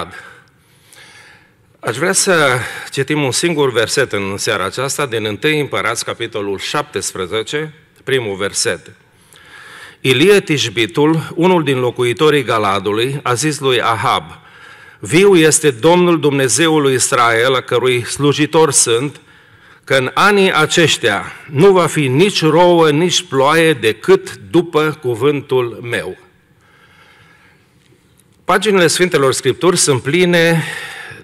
ad. Aș vrea să citim un singur verset în seara aceasta din 1 Împărați, capitolul 17, primul verset. Ilie Tișbitul, unul din locuitorii Galadului, a zis lui Ahab, Viu este Domnul Dumnezeului Israel, a cărui slujitor sunt, că în anii aceștia nu va fi nici rouă, nici ploaie decât după cuvântul meu. Paginile Sfintelor Scripturi sunt pline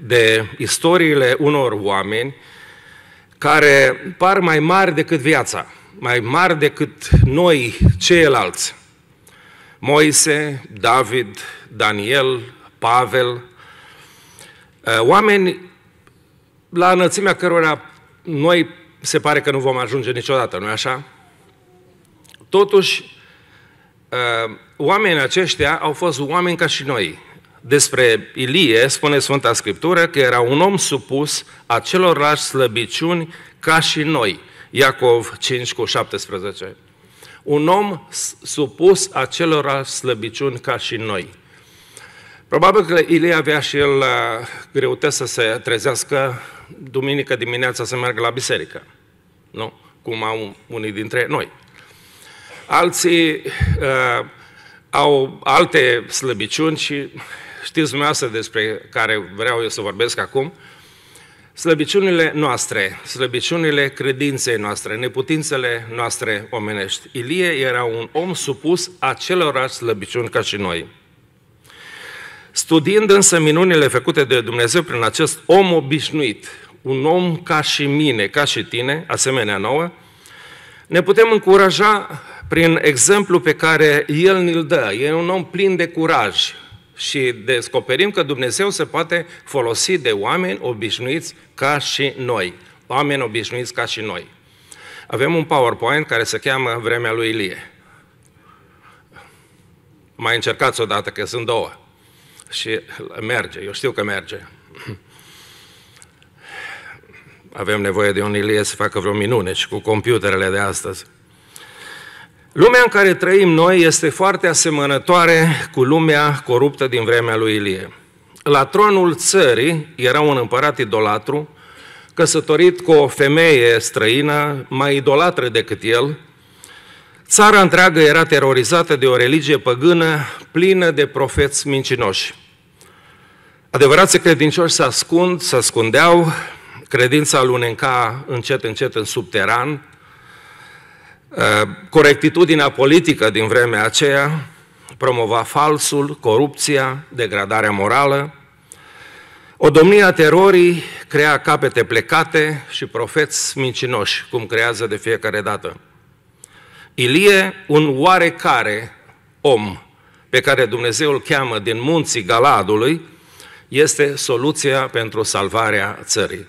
de istoriile unor oameni care par mai mari decât viața, mai mari decât noi ceilalți. Moise, David, Daniel, Pavel, eh, oameni la înălțimea cărora noi se pare că nu vom ajunge niciodată, nu-i așa? Totuși, Uh, oamenii aceștia au fost oameni ca și noi. Despre Ilie spune Sfânta Scriptură că era un om supus acelorlași slăbiciuni ca și noi. Iacov 5 cu 17. Un om supus acelorlași slăbiciuni ca și noi. Probabil că Ilie avea și el uh, greutăți să se trezească duminică dimineața să meargă la biserică. Nu? Cum au unii dintre noi alții uh, au alte slăbiciuni și știți dumneavoastră despre care vreau eu să vorbesc acum, slăbiciunile noastre, slăbiciunile credinței noastre, neputințele noastre omenești. Ilie era un om supus acelorași slăbiciuni ca și noi. Studiind însă minunile făcute de Dumnezeu prin acest om obișnuit, un om ca și mine, ca și tine, asemenea nouă, ne putem încuraja prin exemplu pe care El ne-l dă. E un om plin de curaj și descoperim că Dumnezeu se poate folosi de oameni obișnuiți ca și noi. Oameni obișnuiți ca și noi. Avem un PowerPoint care se cheamă Vremea lui Ilie. Mai încercați odată, că sunt două. Și merge, eu știu că merge. Avem nevoie de un Ilie să facă vreo minune și cu computerele de astăzi. Lumea în care trăim noi este foarte asemănătoare cu lumea coruptă din vremea lui Ilie. La tronul țării era un împărat idolatru, căsătorit cu o femeie străină, mai idolatră decât el. Țara întreagă era terorizată de o religie păgână plină de profeți mincinoși. Adevărații credincioși se ascund, se ascundeau, credința aluneca încet, încet în subteran, Eh, corectitudinea politică din vremea aceea promova falsul, corupția, degradarea morală. O domnia terorii crea capete plecate și profeți mincinoși, cum creează de fiecare dată. Ilie, un oarecare om pe care Dumnezeu îl cheamă din munții Galadului, este soluția pentru salvarea țării.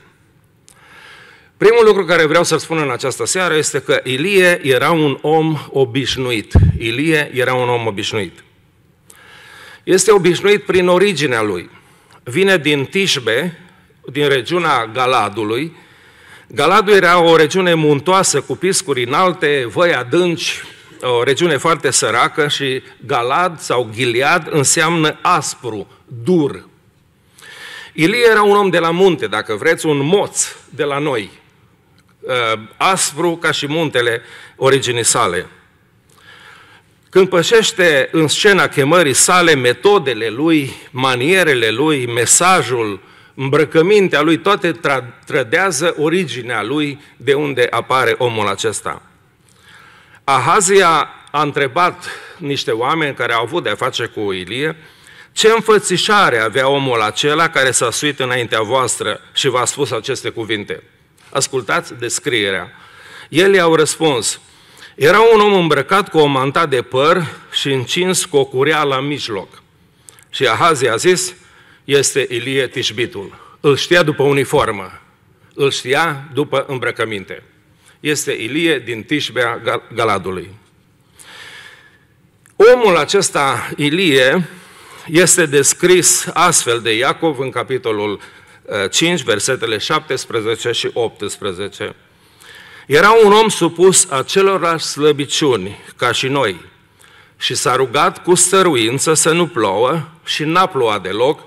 Primul lucru care vreau să-l spun în această seară este că Ilie era un om obișnuit. Ilie era un om obișnuit. Este obișnuit prin originea lui. Vine din Tishbe, din regiunea Galadului. Galadul era o regiune muntoasă cu piscuri înalte, văi adânci, o regiune foarte săracă și Galad sau Ghiliad înseamnă aspru, dur. Ilie era un om de la munte, dacă vreți, un moț de la noi, Uh, aspru ca și muntele originii sale. Când pășește în scena chemării sale, metodele lui, manierele lui, mesajul, îmbrăcămintea lui, toate trădează originea lui de unde apare omul acesta. Ahazia a întrebat niște oameni care au avut de-a face cu Ilie, ce înfățișare avea omul acela care s-a suit înaintea voastră și v-a spus aceste cuvinte – Ascultați descrierea. El i-au răspuns, era un om îmbrăcat cu o manta de păr și încins cu o curea la mijloc. Și Ahazi a zis, este Ilie Tișbitul. Îl știa după uniformă, îl știa după îmbrăcăminte. Este Ilie din Tișbea Galadului. Omul acesta, Ilie, este descris astfel de Iacov în capitolul 5, eh, versetele 17 și 18. Era un om supus acelorași slăbiciuni ca și noi și s-a rugat cu stăruință să nu plouă și n-a plouat deloc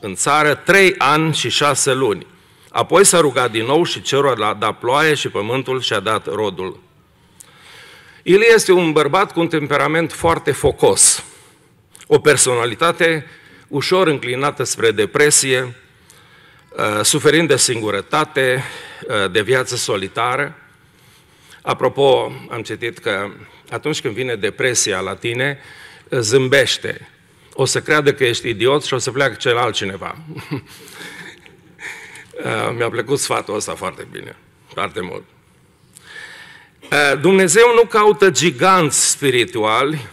în țară trei ani și șase luni. Apoi s-a rugat din nou și cerul a dat ploaie și pământul și-a dat rodul. El este un bărbat cu un temperament foarte focos, o personalitate ușor înclinată spre depresie, Uh, suferind de singurătate, uh, de viață solitară. Apropo, am citit că atunci când vine depresia la tine, uh, zâmbește. O să creadă că ești idiot și o să pleacă celălalt cineva. Mi-a plăcut sfatul ăsta foarte bine, foarte mult. Dumnezeu nu caută giganți spirituali,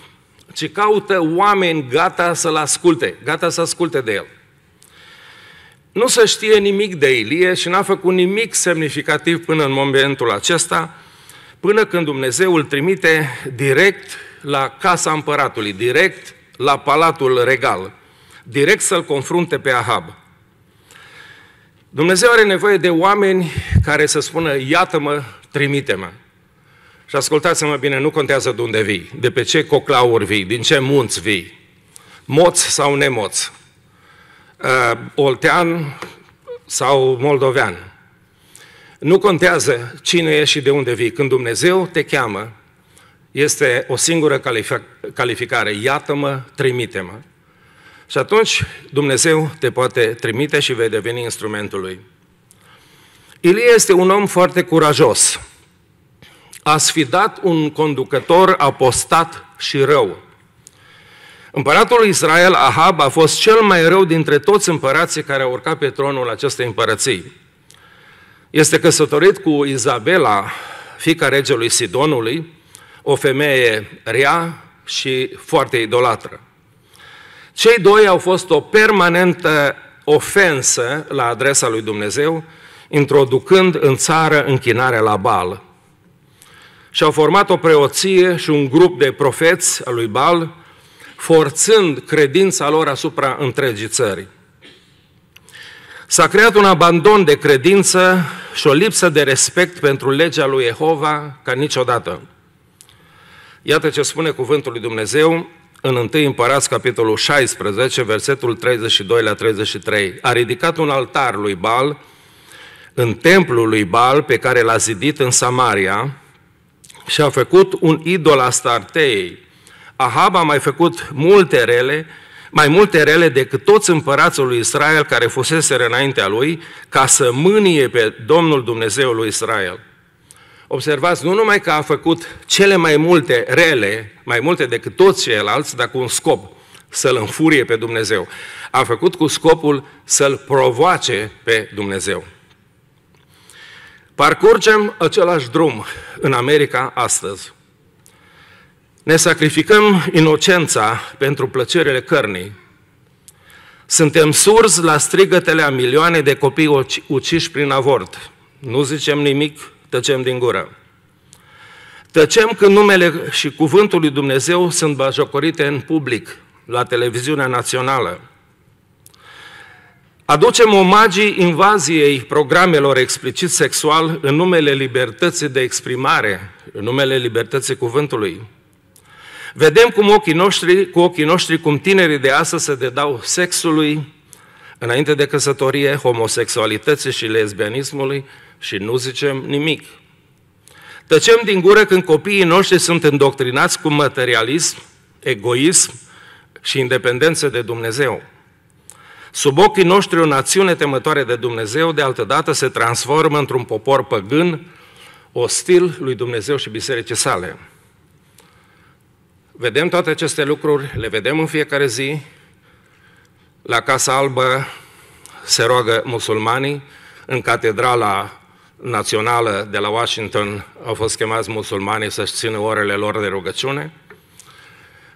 ci caută oameni gata să-L asculte, gata să asculte de El. Nu se știe nimic de Ilie și n-a făcut nimic semnificativ până în momentul acesta, până când Dumnezeu îl trimite direct la casa împăratului, direct la palatul regal, direct să-l confrunte pe Ahab. Dumnezeu are nevoie de oameni care să spună, iată-mă, trimite-mă. Și ascultați-mă bine, nu contează de unde vii, de pe ce coclauri vii, din ce munți vii, moți sau nemoți. Uh, oltean sau moldovean. Nu contează cine e și de unde vii. Când Dumnezeu te cheamă, este o singură calificare. Iată-mă, trimite-mă. Și atunci Dumnezeu te poate trimite și vei deveni instrumentul lui. Ilie este un om foarte curajos. A sfidat un conducător apostat și rău. Împăratul Israel, Ahab, a fost cel mai rău dintre toți împărații care au urcat pe tronul acestei împărății. Este căsătorit cu Izabela, fica regelui Sidonului, o femeie rea și foarte idolatră. Cei doi au fost o permanentă ofensă la adresa lui Dumnezeu, introducând în țară închinarea la Bal, Și-au format o preoție și un grup de profeți al lui Bal forțând credința lor asupra întregii țări. S-a creat un abandon de credință și o lipsă de respect pentru legea lui Jehova ca niciodată. Iată ce spune cuvântul lui Dumnezeu în 1 Împărați, capitolul 16, versetul 32 la 33. A ridicat un altar lui Bal în templul lui Bal pe care l-a zidit în Samaria și a făcut un idol Astartei, Ahab a mai făcut multe rele, mai multe rele decât toți împărații lui Israel care fuseseră înaintea lui, ca să mânie pe Domnul Dumnezeu lui Israel. Observați, nu numai că a făcut cele mai multe rele, mai multe decât toți ceilalți, dar cu un scop, să-L înfurie pe Dumnezeu. A făcut cu scopul să-L provoace pe Dumnezeu. Parcurgem același drum în America astăzi ne sacrificăm inocența pentru plăcerile cărnii, suntem surzi la strigătele a milioane de copii uciși prin avort. Nu zicem nimic, tăcem din gură. Tăcem când numele și cuvântul lui Dumnezeu sunt bajocorite în public, la televiziunea națională. Aducem omagii invaziei programelor explicit sexual în numele libertății de exprimare, în numele libertății cuvântului. Vedem cum ochii noștri, cu ochii noștri cum tinerii de astăzi se dedau sexului înainte de căsătorie, homosexualității și lesbianismului și nu zicem nimic. Tăcem din gură când copiii noștri sunt îndoctrinați cu materialism, egoism și independență de Dumnezeu. Sub ochii noștri o națiune temătoare de Dumnezeu de altădată se transformă într-un popor păgân, ostil lui Dumnezeu și bisericii sale. Vedem toate aceste lucruri, le vedem în fiecare zi. La Casa Albă se roagă musulmanii, în Catedrala Națională de la Washington au fost chemați musulmanii să-și țină orele lor de rugăciune.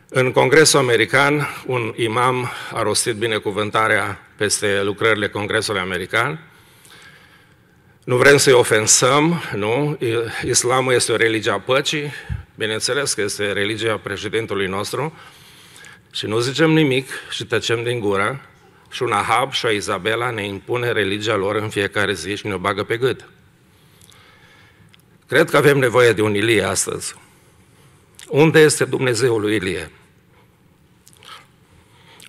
În Congresul American, un imam a rostit binecuvântarea peste lucrările Congresului American. Nu vrem să-i ofensăm, nu? Islamul este o religie a păcii, Bineînțeles că este religia președintelui nostru și nu zicem nimic și tăcem din gură și un Ahab și o Izabela ne impune religia lor în fiecare zi și ne-o bagă pe gât. Cred că avem nevoie de un Ilie astăzi. Unde este Dumnezeul lui Ilie?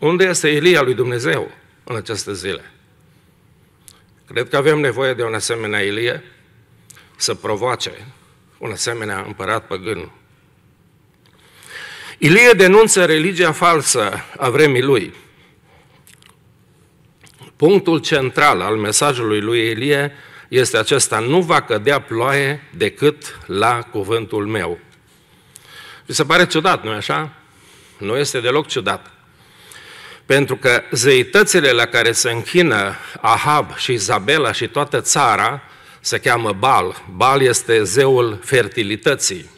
Unde este Ilia lui Dumnezeu în aceste zile? Cred că avem nevoie de un asemenea Ilie să provoace un asemenea împărat păgân Ilie denunță religia falsă a vremii lui. Punctul central al mesajului lui Ilie este acesta, nu va cădea ploaie decât la cuvântul meu. Vi se pare ciudat, nu-i așa? Nu este deloc ciudat. Pentru că zeitățile la care se închină Ahab și Izabela și toată țara se cheamă Bal. Bal este zeul fertilității.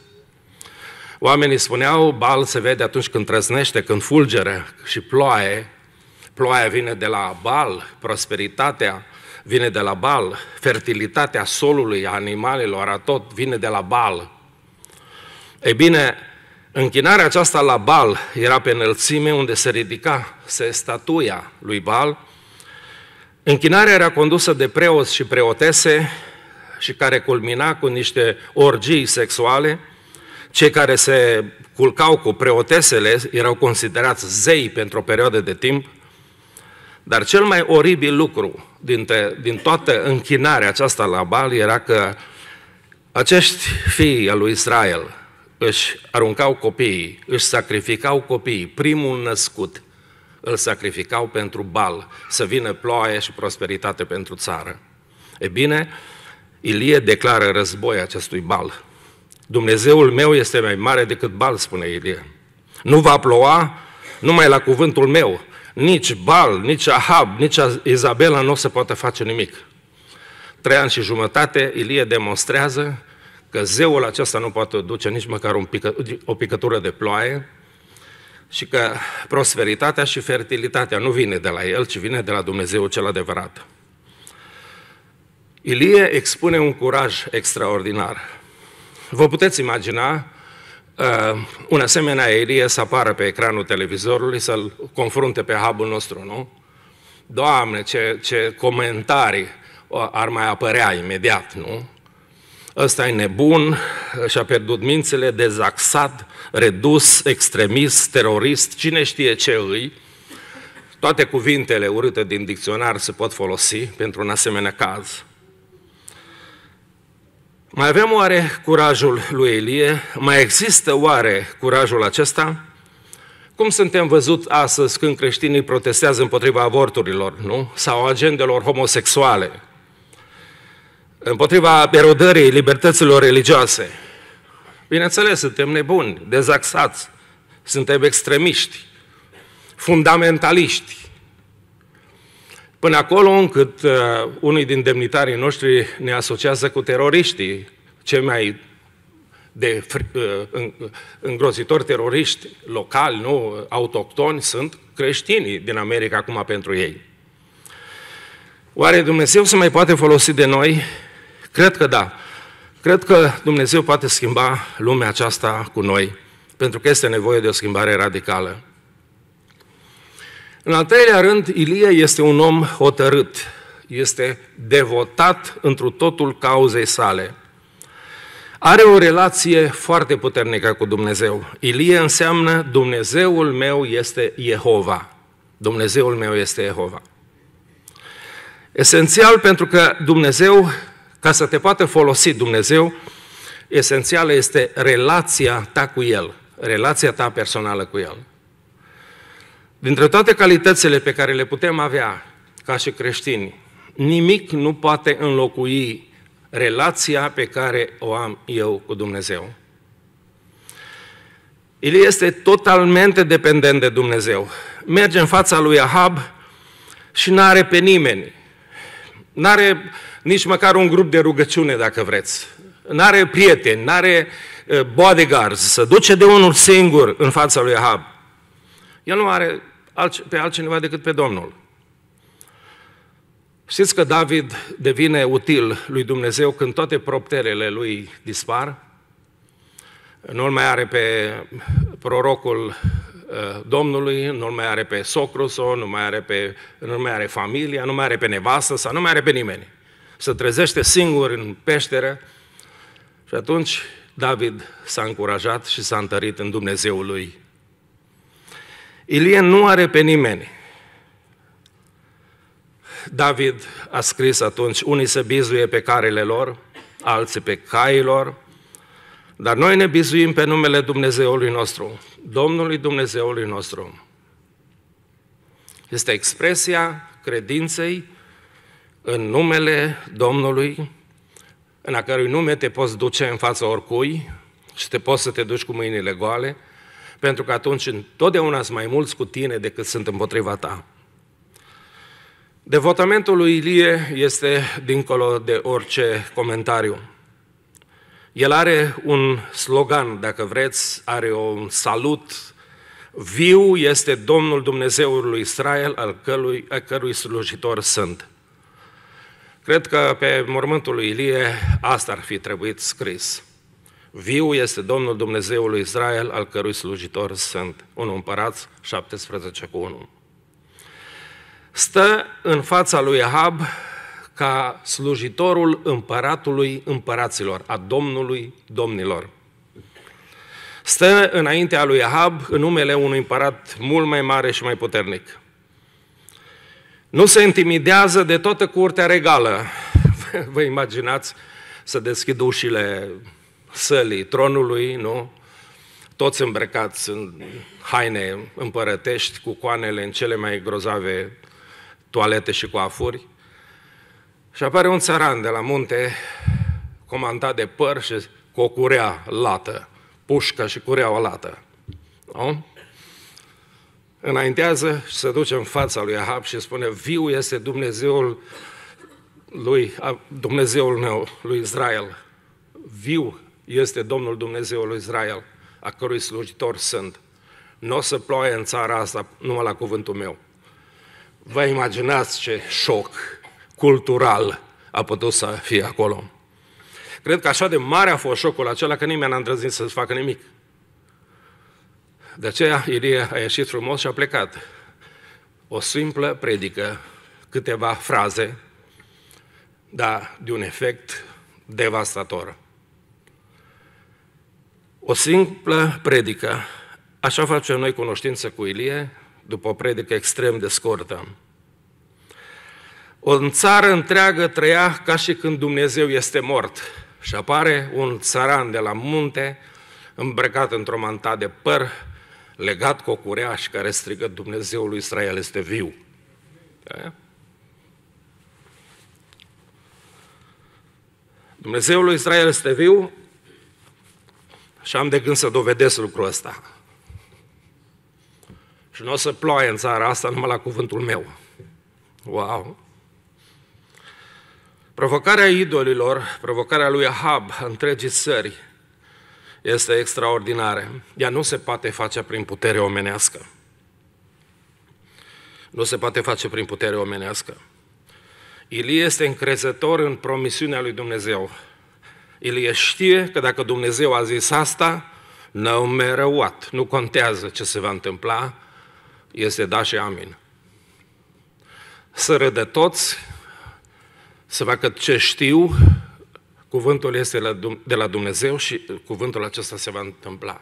Oamenii spuneau, Bal se vede atunci când trăznește, când fulgere și ploaie. Ploaia vine de la Bal, prosperitatea vine de la Bal, fertilitatea solului, a animalelor, a tot, vine de la Bal. Ei bine, închinarea aceasta la Bal era pe înălțime unde se ridica se statuia lui Bal. Închinarea era condusă de preoți și preotese și care culmina cu niște orgii sexuale – cei care se culcau cu preotesele erau considerați zei pentru o perioadă de timp, dar cel mai oribil lucru din, din toată închinarea aceasta la Bal era că acești fii al lui Israel își aruncau copiii, își sacrificau copiii, primul născut îl sacrificau pentru Bal, să vină ploaie și prosperitate pentru țară. E bine, Ilie declară război acestui Bal. Dumnezeul meu este mai mare decât Bal, spune Ilie. Nu va ploua numai la cuvântul meu. Nici Bal, nici Ahab, nici Izabela nu o să poată face nimic. Trei ani și jumătate, Ilie demonstrează că zeul acesta nu poate duce nici măcar un pică, o picătură de ploaie și că prosperitatea și fertilitatea nu vine de la el, ci vine de la Dumnezeu cel adevărat. Ilie expune un curaj extraordinar. Vă puteți imagina uh, un asemenea Elie să apară pe ecranul televizorului, să-l confrunte pe hubul nostru, nu? Doamne, ce, ce comentarii ar mai apărea imediat, nu? Ăsta e nebun, și-a pierdut mințile, dezaxat, redus, extremist, terorist, cine știe ce îi. Toate cuvintele urâte din dicționar se pot folosi pentru un asemenea caz. Mai avem oare curajul lui Elie? Mai există oare curajul acesta? Cum suntem văzut astăzi când creștinii protestează împotriva avorturilor, nu? Sau agendelor homosexuale, împotriva erodării libertăților religioase. Bineînțeles, suntem nebuni, dezaxați, suntem extremiști, fundamentaliști, Până acolo încât uh, unii din demnitarii noștri ne asociază cu teroriștii, cei mai de uh, îngrozitori teroriști locali, nu autoctoni, sunt creștinii din America acum pentru ei. Oare Dumnezeu se mai poate folosi de noi? Cred că da. Cred că Dumnezeu poate schimba lumea aceasta cu noi, pentru că este nevoie de o schimbare radicală. În al treilea rând, Ilie este un om hotărât, este devotat întru totul cauzei sale. Are o relație foarte puternică cu Dumnezeu. Ilie înseamnă Dumnezeul meu este Jehova. Dumnezeul meu este Jehova. Esențial pentru că Dumnezeu, ca să te poată folosi Dumnezeu, esențială este relația ta cu El, relația ta personală cu El. Dintre toate calitățile pe care le putem avea ca și creștini, nimic nu poate înlocui relația pe care o am eu cu Dumnezeu. El este totalmente dependent de Dumnezeu. Merge în fața lui Ahab și nu are pe nimeni. Nu are nici măcar un grup de rugăciune, dacă vreți. Nu are prieteni, nu are eh, bodyguards. Se duce de unul singur în fața lui Ahab. El nu are pe altcineva decât pe Domnul. Știți că David devine util lui Dumnezeu când toate propterele lui dispar? Nu-l mai are pe prorocul uh, Domnului, nu mai are pe socru nu mai are, pe, nu mai are familia, nu mai are pe nevastă sau nu mai are pe nimeni. Se trezește singur în peșteră și atunci David s-a încurajat și s-a întărit în Dumnezeul lui Ilie nu are pe nimeni. David a scris atunci, unii se bizuie pe carele lor, alții pe cailor, dar noi ne bizuim pe numele Dumnezeului nostru, Domnului Dumnezeului nostru. Este expresia credinței în numele Domnului, în a cărui nume te poți duce în fața oricui și te poți să te duci cu mâinile goale, pentru că atunci întotdeauna sunt mai mulți cu tine decât sunt împotriva ta. Devotamentul lui Ilie este dincolo de orice comentariu. El are un slogan, dacă vreți, are un salut. Viu este Domnul Dumnezeului lui Israel, al cărui, al cărui slujitor sunt. Cred că pe mormântul lui Ilie asta ar fi trebuit scris. Viu este Domnul Dumnezeului Israel, al cărui slujitor sunt. 1 Împărați 17 cu 1. Stă în fața lui Ahab ca slujitorul împăratului împăraților, a Domnului domnilor. Stă înaintea lui Ahab în numele unui împărat mult mai mare și mai puternic. Nu se intimidează de toată curtea regală. Vă imaginați să deschid ușile sălii tronului, nu? Toți îmbrăcați în haine împărătești, cu coanele în cele mai grozave toalete și coafuri. Și apare un țăran de la munte, comandat de păr și cu o curea lată, pușcă și o lată. Nu? Înaintează și se duce în fața lui Ahab și spune, viu este Dumnezeul lui, Dumnezeul meu, lui Israel. Viu este Domnul Dumnezeul Israel, a cărui slujitor sunt. Nu o să ploaie în țara asta numai la cuvântul meu. Vă imaginați ce șoc cultural a putut să fie acolo. Cred că așa de mare a fost șocul acela că nimeni n-a îndrăznit să facă nimic. De aceea Ilie a ieșit frumos și a plecat. O simplă predică, câteva fraze, dar de un efect devastator. O simplă predică. Așa facem noi cunoștință cu Ilie, după o predică extrem de scurtă. O țară întreagă trăia ca și când Dumnezeu este mort. Și apare un țăran de la munte, îmbrăcat într-o manta de păr, legat cu o curea și care strigă Dumnezeul lui Israel este viu. Da? Dumnezeul lui Israel este viu, și am de gând să dovedesc lucrul ăsta. Și nu o să ploaie în țara asta numai la cuvântul meu. Wow! Provocarea idolilor, provocarea lui Ahab întregii țări este extraordinară. Ea nu se poate face prin putere omenească. Nu se poate face prin putere omenească. Ilie este încrezător în promisiunea lui Dumnezeu Ilie știe că dacă Dumnezeu a zis asta, no matter what, nu contează ce se va întâmpla, este da și amin. Să râdă toți, să facă ce știu, cuvântul este de la Dumnezeu și cuvântul acesta se va întâmpla.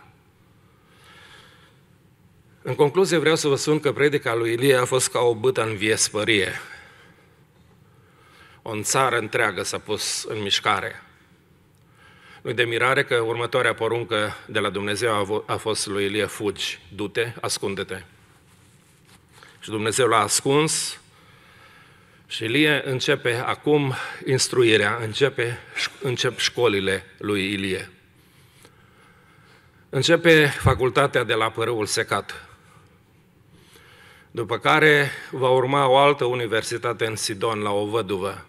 În concluzie vreau să vă spun că predica lui Ilie a fost ca o bâtă în viespărie. O țară întreagă s-a pus în mișcare nu de mirare că următoarea poruncă de la Dumnezeu a fost lui Ilie, fugi, du-te, ascunde-te. Și Dumnezeu l-a ascuns și Ilie începe acum instruirea, începe, încep școlile lui Ilie. Începe facultatea de la Părâul Secat, după care va urma o altă universitate în Sidon, la o văduvă,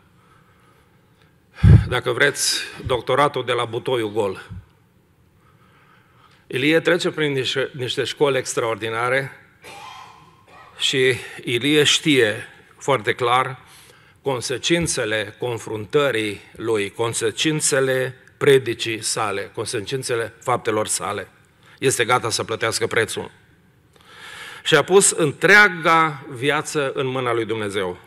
dacă vreți, doctoratul de la Butoiu gol. Ilie trece prin niște școli extraordinare și Ilie știe foarte clar consecințele confruntării lui, consecințele predicii sale, consecințele faptelor sale. Este gata să plătească prețul. Și a pus întreaga viață în mâna lui Dumnezeu.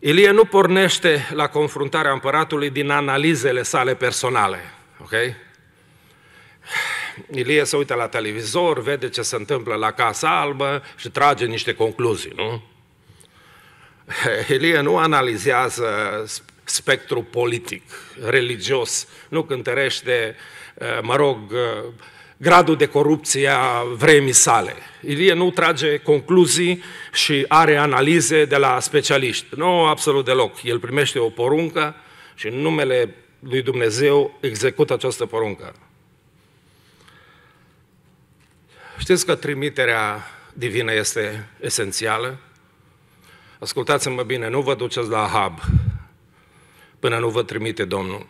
Ilie nu pornește la confruntarea împăratului din analizele sale personale, ok? Ilie se uită la televizor, vede ce se întâmplă la Casa Albă și trage niște concluzii, nu? Ilie nu analizează spectru politic, religios, nu cântărește, mă rog, gradul de corupție a vremii sale. Ilie nu trage concluzii și are analize de la specialiști. Nu, absolut deloc. El primește o poruncă și în numele lui Dumnezeu execută această poruncă. Știți că trimiterea divină este esențială? Ascultați-mă bine, nu vă duceți la hub până nu vă trimite Domnul.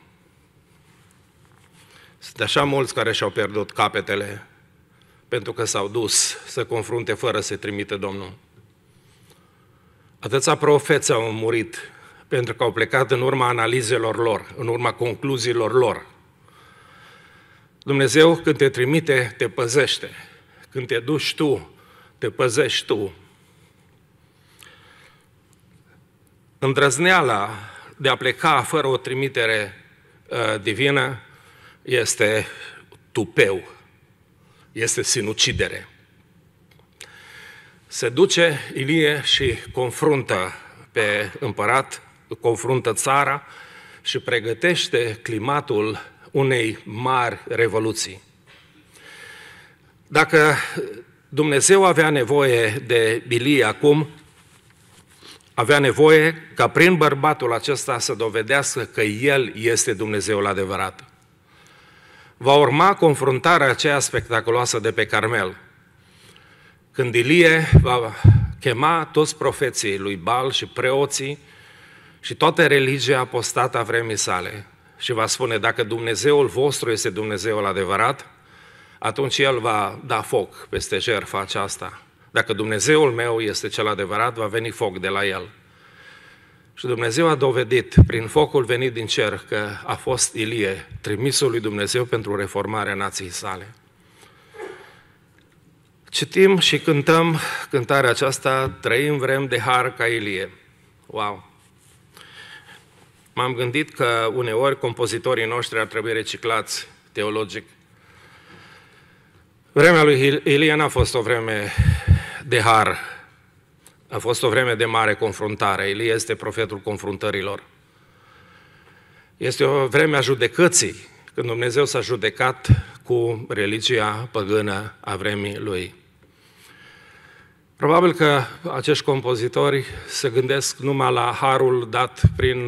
Sunt așa mulți care și-au pierdut capetele pentru că s-au dus să confrunte fără să trimite Domnul. Atâția profeți au murit pentru că au plecat în urma analizelor lor, în urma concluziilor lor. Dumnezeu când te trimite, te păzește. Când te duci tu, te păzești tu. Îndrăzneala de a pleca fără o trimitere uh, divină este tupeu, este sinucidere. Se duce Ilie și confruntă pe împărat, confruntă țara și pregătește climatul unei mari revoluții. Dacă Dumnezeu avea nevoie de Ilie acum, avea nevoie ca prin bărbatul acesta să dovedească că el este Dumnezeul adevărat va urma confruntarea aceea spectaculoasă de pe Carmel, când Ilie va chema toți profeții lui Bal și preoții și toată religia apostată a vremii sale și va spune, dacă Dumnezeul vostru este Dumnezeul adevărat, atunci El va da foc peste jertfa aceasta. Dacă Dumnezeul meu este cel adevărat, va veni foc de la El. Și Dumnezeu a dovedit prin focul venit din cer că a fost Ilie, trimisul lui Dumnezeu pentru reformarea nației sale. Citim și cântăm cântarea aceasta, Trăim vrem de har ca Ilie. Wow! M-am gândit că uneori compozitorii noștri ar trebui reciclați teologic. Vremea lui Ilie n-a fost o vreme de har, a fost o vreme de mare confruntare. El este profetul confruntărilor. Este o vreme a judecății, când Dumnezeu s-a judecat cu religia păgână a vremii lui. Probabil că acești compozitori se gândesc numai la harul dat prin,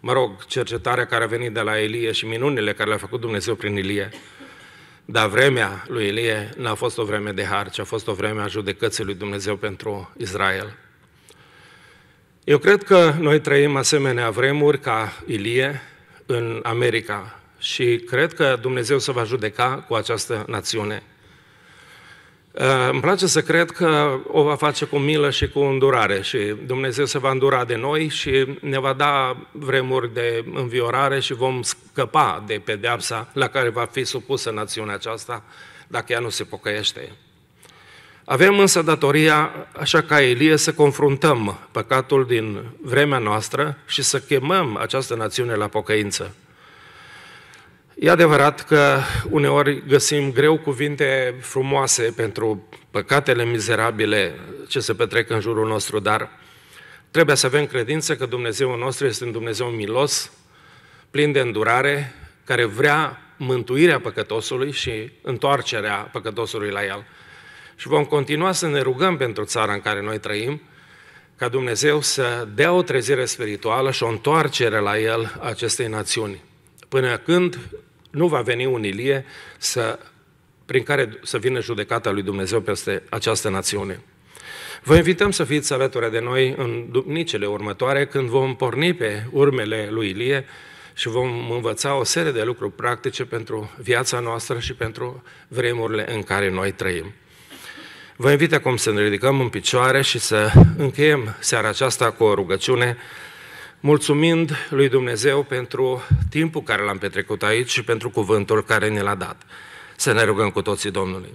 mă rog, cercetarea care a venit de la Elie și minunile care le-a făcut Dumnezeu prin Elie. Dar vremea lui Ilie n-a fost o vreme de har, ci a fost o vreme a judecății lui Dumnezeu pentru Israel. Eu cred că noi trăim asemenea vremuri ca Ilie în America și cred că Dumnezeu se va judeca cu această națiune. Eh, îmi place să cred că o va face cu milă și cu îndurare și Dumnezeu se va îndura de noi și ne va da vremuri de înviorare și vom scăpa de pedeapsa la care va fi supusă națiunea aceasta dacă ea nu se pocăiește. Avem însă datoria, așa ca Elie, să confruntăm păcatul din vremea noastră și să chemăm această națiune la pocăință. E adevărat că uneori găsim greu cuvinte frumoase pentru păcatele mizerabile ce se petrec în jurul nostru, dar trebuie să avem credință că Dumnezeu nostru este un Dumnezeu milos, plin de îndurare, care vrea mântuirea păcătosului și întoarcerea păcătosului la el. Și vom continua să ne rugăm pentru țara în care noi trăim, ca Dumnezeu să dea o trezire spirituală și o întoarcere la el acestei națiuni. Până când nu va veni un Ilie să, prin care să vină judecata lui Dumnezeu peste această națiune. Vă invităm să fiți alături de noi în dupnicele următoare, când vom porni pe urmele lui Ilie și vom învăța o serie de lucruri practice pentru viața noastră și pentru vremurile în care noi trăim. Vă invit acum să ne ridicăm în picioare și să încheiem seara aceasta cu o rugăciune mulțumind lui Dumnezeu pentru timpul care l-am petrecut aici și pentru cuvântul care ne l-a dat. Să ne rugăm cu toții Domnului.